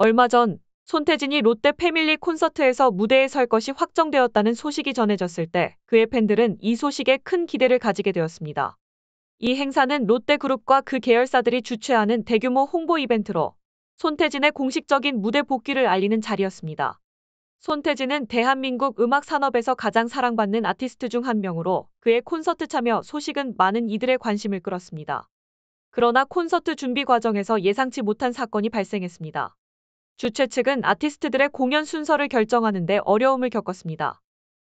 얼마 전 손태진이 롯데 패밀리 콘서트에서 무대에 설 것이 확정되었다는 소식이 전해졌을 때 그의 팬들은 이 소식에 큰 기대를 가지게 되었습니다. 이 행사는 롯데그룹과 그 계열사들이 주최하는 대규모 홍보 이벤트로 손태진의 공식적인 무대 복귀를 알리는 자리였습니다. 손태진은 대한민국 음악 산업에서 가장 사랑받는 아티스트 중 한 명으로 그의 콘서트 참여 소식은 많은 이들의 관심을 끌었습니다. 그러나 콘서트 준비 과정에서 예상치 못한 사건이 발생했습니다. 주최 측은 아티스트들의 공연 순서를 결정하는데 어려움을 겪었습니다.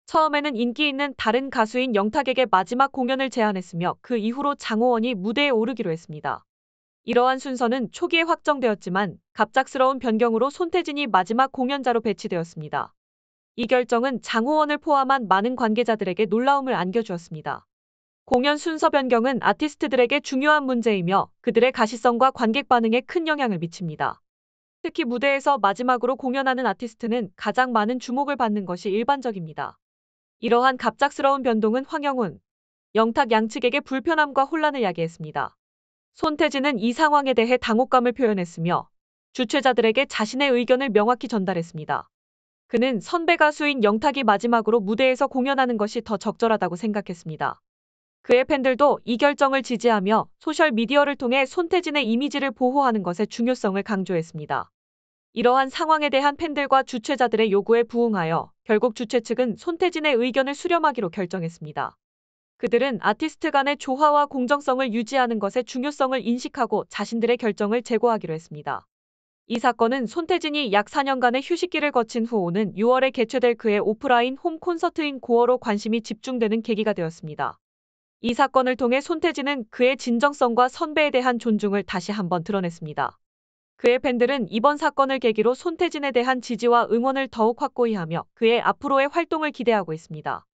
처음에는 인기 있는 다른 가수인 영탁에게 마지막 공연을 제안했으며 그 이후로 장호원이 무대에 오르기로 했습니다. 이러한 순서는 초기에 확정되었지만 갑작스러운 변경으로 손태진이 마지막 공연자로 배치되었습니다. 이 결정은 장호원을 포함한 많은 관계자들에게 놀라움을 안겨주었습니다. 공연 순서 변경은 아티스트들에게 중요한 문제이며 그들의 가시성과 관객 반응에 큰 영향을 미칩니다. 특히 무대에서 마지막으로 공연하는 아티스트는 가장 많은 주목을 받는 것이 일반적입니다. 이러한 갑작스러운 변동은 황영훈, 영탁 양측에게 불편함과 혼란을 야기했습니다. 손태진은 이 상황에 대해 당혹감을 표현했으며 주최자들에게 자신의 의견을 명확히 전달했습니다. 그는 선배 가수인 영탁이 마지막으로 무대에서 공연하는 것이 더 적절하다고 생각했습니다. 그의 팬들도 이 결정을 지지하며 소셜미디어를 통해 손태진의 이미지를 보호하는 것의 중요성을 강조했습니다. 이러한 상황에 대한 팬들과 주최자들의 요구에 부응하여 결국 주최 측은 손태진의 의견을 수렴하기로 결정했습니다. 그들은 아티스트 간의 조화와 공정성을 유지하는 것의 중요성을 인식하고 자신들의 결정을 제고하기로 했습니다. 이 사건은 손태진이 약 4년간의 휴식기를 거친 후 오는 6월에 개최될 그의 오프라인 홈 콘서트인 고어로 관심이 집중되는 계기가 되었습니다. 이 사건을 통해 손태진은 그의 진정성과 선배에 대한 존중을 다시 한번 드러냈습니다. 그의 팬들은 이번 사건을 계기로 손태진에 대한 지지와 응원을 더욱 확고히 하며 그의 앞으로의 활동을 기대하고 있습니다.